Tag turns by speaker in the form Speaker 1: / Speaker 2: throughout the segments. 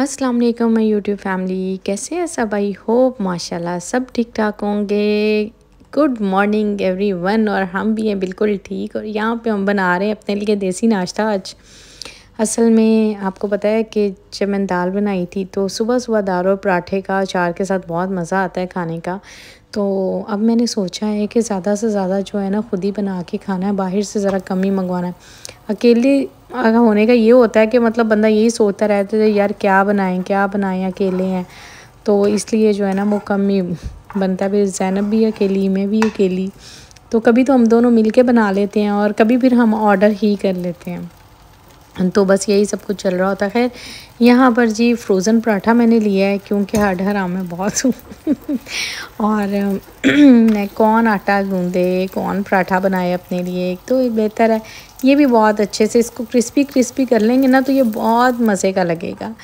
Speaker 1: अस्सलाम वालेकुम मैं यूट्यूब फैमिली कैसे हैं सब आई होप माशाल्लाह सब ठीक ठाक होंगे गुड मॉर्निंग एवरीवन और हम भी हैं बिल्कुल ठीक और यहाँ पे हम बना रहे हैं अपने लिए देसी नाश्ता आज असल में आपको पता है कि जब मैंने दाल बनाई थी तो सुबह सुबह दाल और पराठे का अचार के साथ बहुत मज़ा आता है खाने का तो अब मैंने सोचा है कि ज़्यादा से ज़्यादा जो है ना ख़ुद ही बना के खाना है बाहर से ज़रा कम ही मंगवाना है अकेले अगर होने का ये होता है कि मतलब बंदा यही सोचता रहता है यार क्या बनाएं क्या बनाएं अकेले हैं तो इसलिए जो है ना वो कम ही बनता है फिर जैनब भी अकेली मैं भी अकेली तो कभी तो हम दोनों मिल के बना लेते हैं और कभी फिर हम ऑर्डर ही कर लेते हैं तो बस यही सब कुछ चल रहा होता खैर यहाँ पर जी फ्रोज़न पराठा मैंने लिया है क्योंकि हड हराम में बहुत हूँ और कौन आटा गूँधे कौन पराठा बनाए अपने लिए एक तो बेहतर है ये भी बहुत अच्छे से इसको क्रिस्पी क्रिस्पी कर लेंगे ना तो ये बहुत मज़े का लगेगा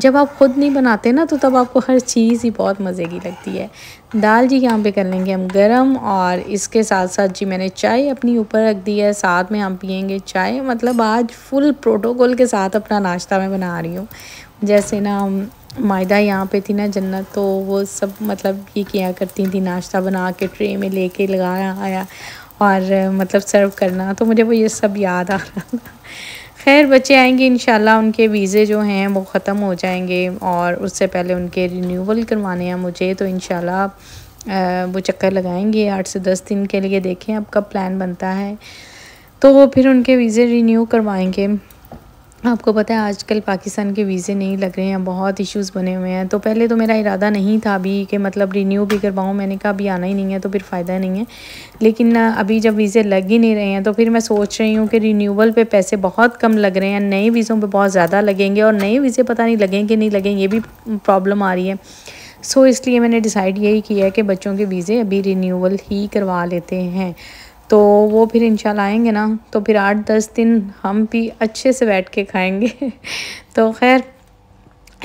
Speaker 1: जब आप ख़ुद नहीं बनाते ना तो तब आपको हर चीज़ ही बहुत मज़े की लगती है दाल जी यहाँ पे कर लेंगे हम गरम और इसके साथ साथ जी मैंने चाय अपनी ऊपर रख दी है साथ में हम पियेंगे चाय मतलब आज फुल प्रोटोकॉल के साथ अपना नाश्ता मैं बना रही हूँ जैसे ना मायदा यहाँ पे थी ना जन्नत तो वो सब मतलब ये किया करती थी नाश्ता बना के ट्रे में कर लगाया आया और मतलब सर्व करना तो मुझे वो ये सब याद आ रहा था खैर बच्चे आएंगे इन उनके वीज़े जो हैं वो ख़त्म हो जाएंगे और उससे पहले उनके रिन्यूअल करवाने हैं मुझे तो इन वो चक्कर लगाएंगे आठ से दस दिन के लिए देखें अब कब प्लान बनता है तो वो फिर उनके वीज़े रिन्यू करवाएंगे आपको पता है आजकल पाकिस्तान के वीज़े नहीं लग रहे हैं बहुत इश्यूज़ बने हुए हैं तो पहले तो मेरा इरादा नहीं था अभी कि मतलब रिन्यू भी करवाऊँ मैंने कहा अभी आना ही नहीं है तो फिर फ़ायदा नहीं है लेकिन अभी जब वीज़े लग ही नहीं रहे हैं तो फिर मैं सोच रही हूँ कि रिन्यूअल पे पैसे बहुत कम लग रहे हैं नए वीज़ों पर बहुत ज़्यादा लगेंगे और नए वीज़े पता नहीं लगेंगे नहीं लगेंगे ये भी प्रॉब्लम आ रही है सो इसलिए मैंने डिसाइड यही किया है कि बच्चों के वीज़े अभी रिन्यूअल ही करवा लेते हैं तो वो फिर इंशाल्लाह आएंगे ना तो फिर आठ दस दिन हम भी अच्छे से बैठ के खाएंगे तो खैर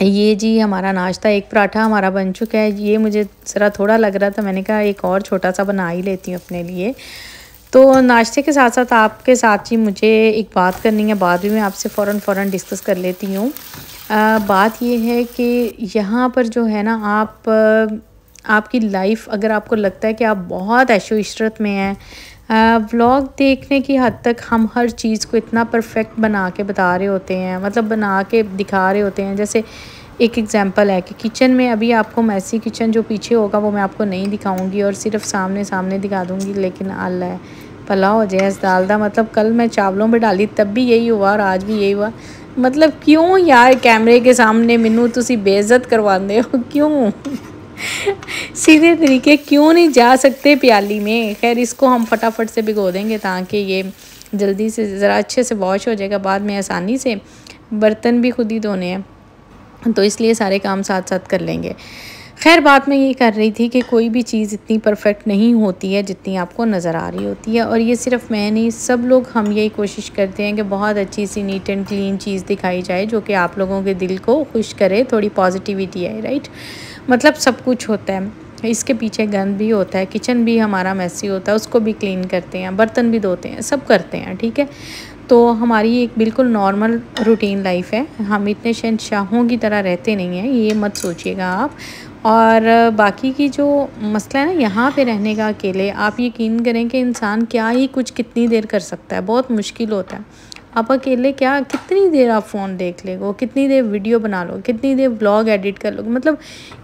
Speaker 1: ये जी हमारा नाश्ता एक पराठा हमारा बन चुका है ये मुझे ज़रा थोड़ा लग रहा था मैंने कहा एक और छोटा सा बना ही लेती हूँ अपने लिए तो नाश्ते के साथ साथ आपके साथ ही मुझे एक बात करनी है बाद में आपसे फ़ौर फ़ौर डिस्कस कर लेती हूँ बात ये है कि यहाँ पर जो है ना आप आपकी लाइफ अगर आपको लगता है कि आप बहुत ऐशो इशरत में हैं व्लॉग देखने की हद तक हम हर चीज़ को इतना परफेक्ट बना के बता रहे होते हैं मतलब बना के दिखा रहे होते हैं जैसे एक एग्जांपल है कि किचन में अभी आपको मैसी किचन जो पीछे होगा वो मैं आपको नहीं दिखाऊंगी और सिर्फ सामने सामने दिखा दूंगी लेकिन अल्लाह है पला हो जाए इस दाल दा मतलब कल मैं चावलों में डाली तब भी यही हुआ और आज भी यही हुआ मतलब क्यों यार कैमरे के सामने मैनू तुम बेइज्जत करवाते हो क्यों सीधे तरीके क्यों नहीं जा सकते प्याली में खैर इसको हम फटाफट से भिगो देंगे ताकि ये जल्दी से ज़रा अच्छे से वॉश हो जाएगा बाद में आसानी से बर्तन भी खुद ही धोने हैं तो इसलिए सारे काम साथ साथ कर लेंगे खैर बात मैं ये कर रही थी कि कोई भी चीज़ इतनी परफेक्ट नहीं होती है जितनी आपको नज़र आ रही होती है और ये सिर्फ मैं नहीं सब लोग हम यही कोशिश करते हैं कि बहुत अच्छी सी नीट एंड क्लीन चीज़ दिखाई जाए जो कि आप लोगों के दिल को खुश करे थोड़ी पॉजिटिविटी आए राइट मतलब सब कुछ होता है इसके पीछे गंद भी होता है किचन भी हमारा मैसी होता है उसको भी क्लीन करते हैं बर्तन भी धोते हैं सब करते हैं ठीक है तो हमारी एक बिल्कुल नॉर्मल रूटीन लाइफ है हम इतने शहनशाहों की तरह रहते नहीं हैं ये मत सोचिएगा आप और बाकी की जो मसला है ना यहाँ पे रहने का अकेले आप यकीन करें कि इंसान क्या ही कुछ कितनी देर कर सकता है बहुत मुश्किल होता है आप अकेले क्या कितनी देर आप फ़ोन देख लेगो कितनी देर वीडियो बना लो कितनी देर ब्लॉग एडिट कर लोगे मतलब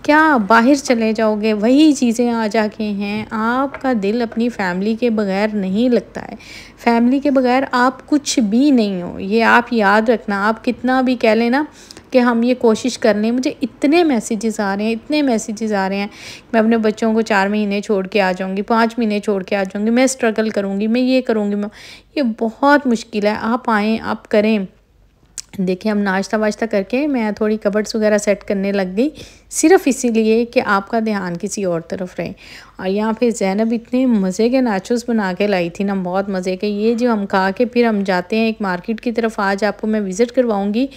Speaker 1: क्या बाहर चले जाओगे वही चीज़ें आ जाके हैं आपका दिल अपनी फैमिली के बगैर नहीं लगता है फैमिली के बगैर आप कुछ भी नहीं हो ये आप याद रखना आप कितना भी कह लेना कि हम ये कोशिश कर लें मुझे इतने मैसेजेस आ रहे हैं इतने मैसेजेस आ रहे हैं मैं अपने बच्चों को चार महीने छोड़ के आ जाऊँगी पाँच महीने छोड़ के आ जाऊँगी मैं स्ट्रगल करूँगी मैं ये करूँगी मैं ये बहुत मुश्किल है आप आएँ आप करें देखिए हम नाश्ता वाश्ता करके मैं थोड़ी कबर्ड्स वगैरह सेट करने लग गई सिर्फ इसीलिए कि आपका ध्यान किसी और तरफ रहे और यहाँ पे जैनब इतने मज़े के नाचोस बना के लाई थी ना बहुत मज़े के ये जो हम खा के फिर हम जाते हैं एक मार्केट की तरफ आज आपको मैं विज़िट करवाऊँगी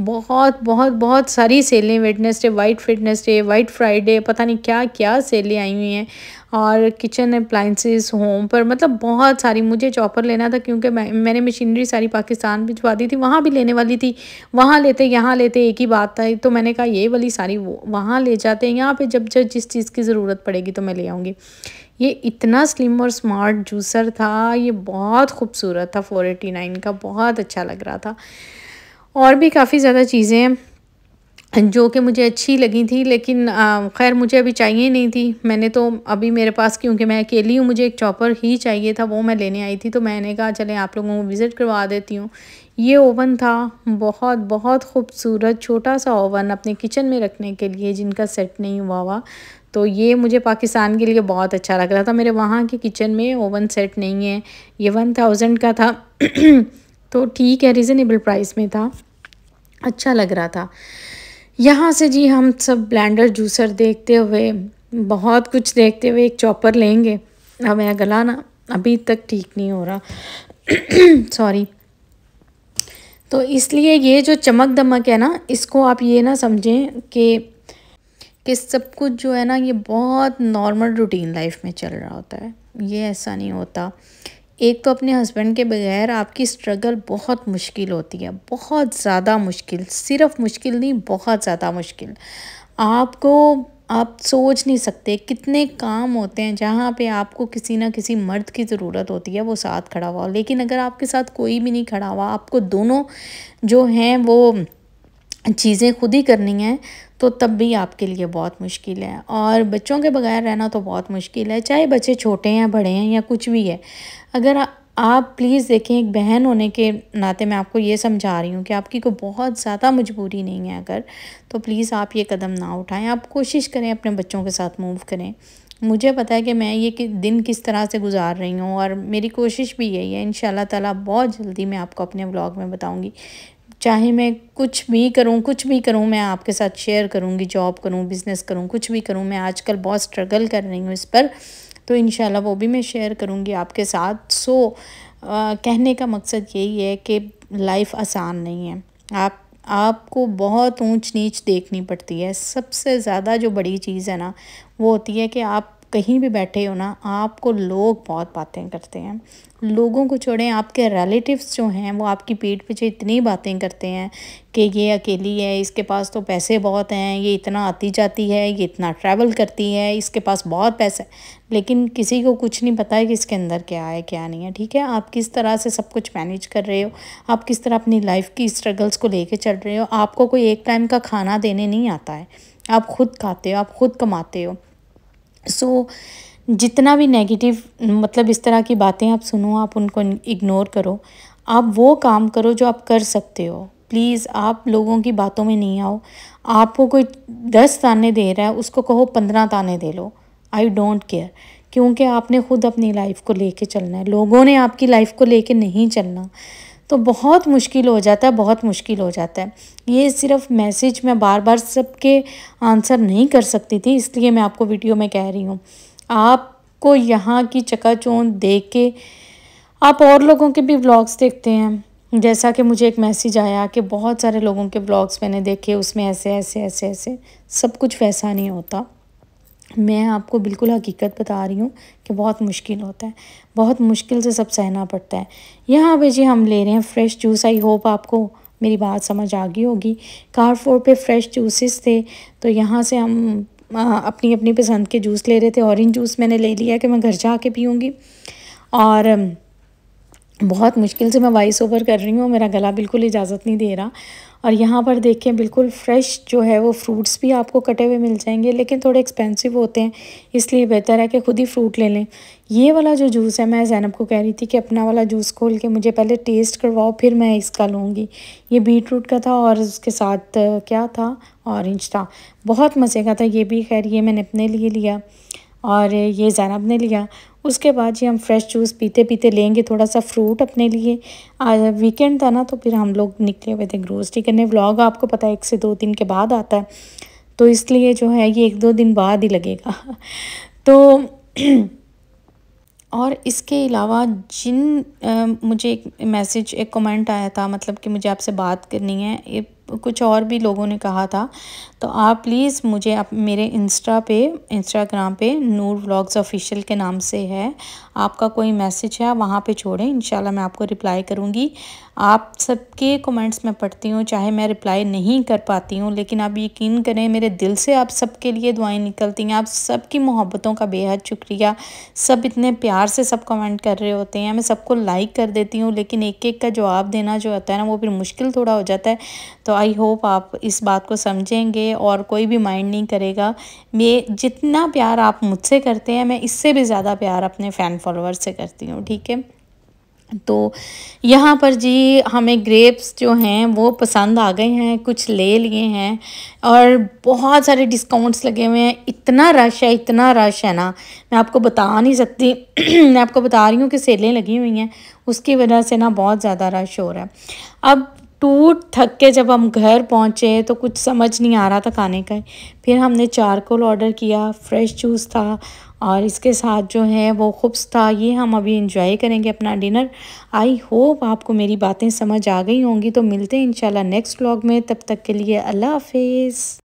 Speaker 1: बहुत बहुत बहुत सारी सेलें वेडनेसडे वाइट फिटनेसडे वाइट फ्राइडे पता नहीं क्या क्या सेलें आई हुई हैं और किचन अप्लाइंसिस होम पर मतलब बहुत सारी मुझे चॉपर लेना था क्योंकि मैं मैंने मशीनरी सारी पाकिस्तान भिजवा दी थी वहाँ भी लेने वाली थी वहाँ लेते यहाँ लेते एक ही बात था तो मैंने कहा ये वाली सारी वो वहाँ ले जाते हैं यहाँ पे जब जब जिस चीज़ की ज़रूरत पड़ेगी तो मैं ले आऊँगी जाएंगे ये इतना स्लिम और स्मार्ट जूसर था ये बहुत खूबसूरत था 489 का बहुत अच्छा लग रहा था और भी काफ़ी ज़्यादा चीज़ें जो कि मुझे अच्छी लगी थी लेकिन खैर मुझे अभी चाहिए नहीं थी मैंने तो अभी मेरे पास क्योंकि मैं अकेली हूँ मुझे एक चॉपर ही चाहिए था वो मैं लेने आई थी तो मैंने कहा चले आप लोगों को विज़िट करवा देती हूँ ये ओवन था बहुत बहुत खूबसूरत छोटा सा ओवन अपने किचन में रखने के लिए जिनका सेट नहीं हुआ हुआ तो ये मुझे पाकिस्तान के लिए बहुत अच्छा लग रहा था मेरे वहाँ के किचन में ओवन सेट नहीं है ये वन थाउजेंड का था तो ठीक है रिजनेबल प्राइस में था अच्छा लग रहा था यहाँ से जी हम सब ब्लेंडर जूसर देखते हुए बहुत कुछ देखते हुए एक चॉपर लेंगे अब मेरा गला ना अभी तक ठीक नहीं हो रहा सॉरी तो इसलिए ये जो चमक दमक है ना इसको आप ये ना समझें कि कि सब कुछ जो है ना ये बहुत नॉर्मल रूटीन लाइफ में चल रहा होता है ये ऐसा नहीं होता एक तो अपने हस्बैंड के बगैर आपकी स्ट्रगल बहुत मुश्किल होती है बहुत ज़्यादा मुश्किल सिर्फ मुश्किल नहीं बहुत ज़्यादा मुश्किल आपको आप सोच नहीं सकते कितने काम होते हैं जहाँ पे आपको किसी ना किसी मर्द की ज़रूरत होती है वो साथ खड़ा हुआ लेकिन अगर आपके साथ कोई भी नहीं खड़ा हुआ आपको दोनों जो हैं वो चीज़ें खुद ही करनी हैं तो तब भी आपके लिए बहुत मुश्किल है और बच्चों के बगैर रहना तो बहुत मुश्किल है चाहे बच्चे छोटे हैं बड़े हैं या कुछ भी है अगर आप प्लीज़ देखें एक बहन होने के नाते मैं आपको ये समझा रही हूँ कि आपकी कोई बहुत ज़्यादा मजबूरी नहीं है अगर तो प्लीज़ आप ये कदम ना उठाएं आप कोशिश करें अपने बच्चों के साथ मूव करें मुझे पता है कि मैं ये कि दिन किस तरह से गुजार रही हूँ और मेरी कोशिश भी यही है इन ताला बहुत जल्दी मैं आपको अपने ब्लॉग में बताऊँगी चाहे मैं कुछ भी करूं कुछ भी करूं मैं आपके साथ शेयर करूंगी जॉब करूं बिज़नेस करूं कुछ भी करूं मैं आजकल बहुत स्ट्रगल कर रही हूं इस पर तो इन वो भी मैं शेयर करूँगी आपके साथ सो आ, कहने का मकसद यही है कि लाइफ आसान नहीं है आप आपको बहुत ऊंच नीच देखनी पड़ती है सबसे ज़्यादा जो बड़ी चीज़ है ना वो होती है कि आप कहीं भी बैठे हो ना आपको लोग बहुत बातें करते हैं लोगों को छोड़ें आपके रिलेटिव्स जो हैं वो आपकी पीठ पीछे इतनी बातें करते हैं कि ये अकेली है इसके पास तो पैसे बहुत हैं ये इतना आती जाती है ये इतना ट्रैवल करती है इसके पास बहुत पैसा है लेकिन किसी को कुछ नहीं पता है कि इसके अंदर क्या है क्या नहीं है ठीक है आप किस तरह से सब कुछ मैनेज कर रहे हो आप किस तरह अपनी लाइफ की स्ट्रगल्स को ले चल रहे हो आपको कोई एक टाइम का खाना देने नहीं आता है आप खुद खाते हो आप खुद कमाते हो सो so, जितना भी नेगेटिव मतलब इस तरह की बातें आप सुनो आप उनको इग्नोर करो आप वो काम करो जो आप कर सकते हो प्लीज़ आप लोगों की बातों में नहीं आओ आपको कोई दस ताने दे रहा है उसको कहो पंद्रह ताने दे लो आई डोंट केयर क्योंकि आपने खुद अपनी लाइफ को लेके चलना है लोगों ने आपकी लाइफ को लेके नहीं चलना तो बहुत मुश्किल हो जाता है बहुत मुश्किल हो जाता है ये सिर्फ मैसेज मैं बार बार सबके आंसर नहीं कर सकती थी इसलिए मैं आपको वीडियो में कह रही हूँ आपको यहाँ की चकाचौंध देख के आप और लोगों के भी ब्लॉग्स देखते हैं जैसा कि मुझे एक मैसेज आया कि बहुत सारे लोगों के ब्लॉग्स मैंने देखे उसमें ऐसे ऐसे ऐसे ऐसे सब कुछ वैसा नहीं होता मैं आपको बिल्कुल हकीकत बता रही हूँ कि बहुत मुश्किल होता है बहुत मुश्किल से सब सहना पड़ता है यहाँ पे जी हम ले रहे हैं फ्रेश जूस आई होप आपको मेरी बात समझ आ गई होगी कारफोर पे फ्रेश जूसेस थे तो यहाँ से हम अपनी अपनी पसंद के जूस ले रहे थे ऑरेंज जूस मैंने ले लिया कि मैं घर जा के पीऊँगी और बहुत मुश्किल से मैं वॉइस ओवर कर रही हूँ मेरा गला बिल्कुल इजाज़त नहीं दे रहा और यहाँ पर देखें बिल्कुल फ्रेश जो है वो फ्रूट्स भी आपको कटे हुए मिल जाएंगे लेकिन थोड़े एक्सपेंसिव होते हैं इसलिए बेहतर है कि ख़ुद ही फ्रूट ले लें ये वाला जो जूस है मैं जैनब को कह रही थी कि अपना वाला जूस खोल के मुझे पहले टेस्ट करवाओ फिर मैं इसका लूँगी ये बीट रूट का था और उसके साथ क्या था ऑरेंज था बहुत मज़े का था ये भी खैर ये मैंने अपने लिए लिया और ये ज़ैनब ने लिया उसके बाद जी हम फ्रेश जूस पीते पीते लेंगे थोड़ा सा फ्रूट अपने लिए आज वीकेंड था ना तो फिर हम लोग निकले हुए थे ग्रोसरी करने व्लॉग आपको पता है एक से दो दिन के बाद आता है तो इसलिए जो है ये एक दो दिन बाद ही लगेगा तो और इसके अलावा जिन आ, मुझे एक मैसेज एक कमेंट आया था मतलब कि मुझे आपसे बात करनी है कुछ और भी लोगों ने कहा था तो आप प्लीज़ मुझे आप मेरे इंस्टा पे इंस्टाग्राम पे नूर व्लॉग्स ऑफिशियल के नाम से है आपका कोई मैसेज है वहाँ पे छोड़ें इंशाल्लाह मैं आपको रिप्लाई करूँगी आप सबके कमेंट्स मैं पढ़ती हूँ चाहे मैं रिप्लाई नहीं कर पाती हूँ लेकिन आप यकीन करें मेरे दिल से आप सबके लिए दुआएं निकलती हैं आप सबकी मोहब्बतों का बेहद शुक्रिया सब इतने प्यार से सब कमेंट कर रहे होते हैं मैं सबको लाइक कर देती हूँ लेकिन एक एक का जवाब देना जो होता है ना वो फिर मुश्किल थोड़ा हो जाता है तो आई होप आप इस बात को समझेंगे और कोई भी माइंड नहीं करेगा ये जितना प्यार आप मुझसे करते हैं मैं इससे भी ज़्यादा प्यार अपने फ़ैन फॉलोअर्स से करती हूँ ठीक है तो यहाँ पर जी हमें ग्रेप्स जो हैं वो पसंद आ गए हैं कुछ ले लिए हैं और बहुत सारे डिस्काउंट्स लगे हुए हैं इतना रश है इतना रश है ना मैं आपको बता नहीं सकती मैं आपको बता रही हूँ कि सेलें लगी हुई हैं उसकी वजह से ना बहुत ज़्यादा रश हो रहा है अब टूट थक के जब हम घर पहुँचे तो कुछ समझ नहीं आ रहा था खाने का फिर हमने चारकोल ऑर्डर किया फ्रेश जूस था और इसके साथ जो है वो खुब्स था ये हम अभी इंजॉय करेंगे अपना डिनर आई होप आपको मेरी बातें समझ आ गई होंगी तो मिलते हैं इंशाल्लाह नेक्स्ट व्लॉग में तब तक के लिए अल्लाह हाफिज़